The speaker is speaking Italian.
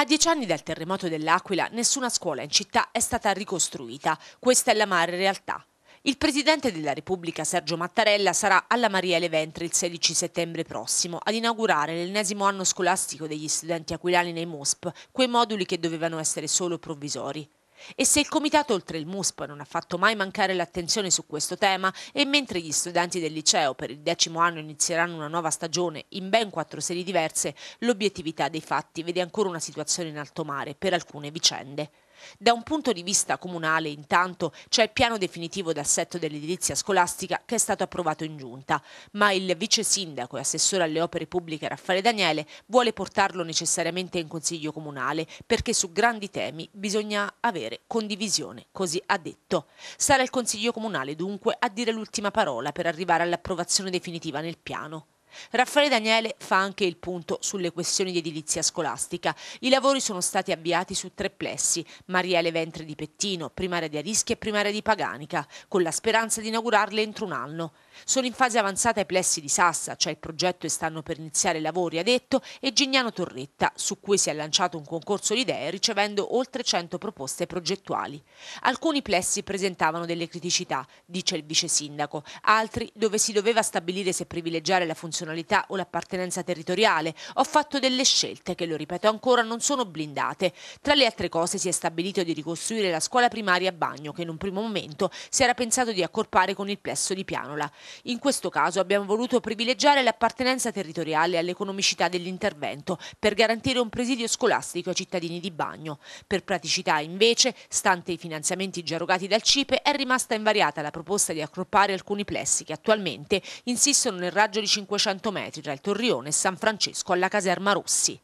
A dieci anni dal terremoto dell'Aquila nessuna scuola in città è stata ricostruita. Questa è la mare realtà. Il Presidente della Repubblica Sergio Mattarella sarà alla Mariele Ventre il 16 settembre prossimo ad inaugurare l'ennesimo anno scolastico degli studenti aquilani nei MOSP, quei moduli che dovevano essere solo provvisori. E se il comitato oltre il MUSP non ha fatto mai mancare l'attenzione su questo tema e mentre gli studenti del liceo per il decimo anno inizieranno una nuova stagione in ben quattro sedi diverse, l'obiettività dei fatti vede ancora una situazione in alto mare per alcune vicende. Da un punto di vista comunale, intanto, c'è il piano definitivo d'assetto dell'edilizia scolastica che è stato approvato in giunta, ma il vice sindaco e assessore alle opere pubbliche Raffaele Daniele vuole portarlo necessariamente in consiglio comunale perché su grandi temi bisogna avere condivisione, così ha detto. Sarà il consiglio comunale dunque a dire l'ultima parola per arrivare all'approvazione definitiva nel piano. Raffaele Daniele fa anche il punto sulle questioni di edilizia scolastica. I lavori sono stati avviati su tre plessi, Mariele Ventre di Pettino, primaria di Arischi e primaria di Paganica, con la speranza di inaugurarle entro un anno. Sono in fase avanzata i plessi di Sassa, cioè il progetto e stanno per iniziare i lavori, ha detto, e Gignano Torretta, su cui si è lanciato un concorso di idee ricevendo oltre 100 proposte progettuali. Alcuni plessi presentavano delle criticità, dice il vice sindaco, altri dove si doveva stabilire se privilegiare la funzione nazionalità o l'appartenenza territoriale. Ho fatto delle scelte che, lo ripeto ancora, non sono blindate. Tra le altre cose si è stabilito di ricostruire la scuola primaria a bagno, che in un primo momento si era pensato di accorpare con il plesso di Pianola. In questo caso abbiamo voluto privilegiare l'appartenenza territoriale all'economicità dell'intervento per garantire un presidio scolastico ai cittadini di bagno. Per praticità, invece, stante i finanziamenti già erogati dal CIPE, è rimasta invariata la proposta di accorpare alcuni plessi che attualmente insistono nel raggio di 500 200 metri tra il Torrione e San Francesco alla caserma Rossi.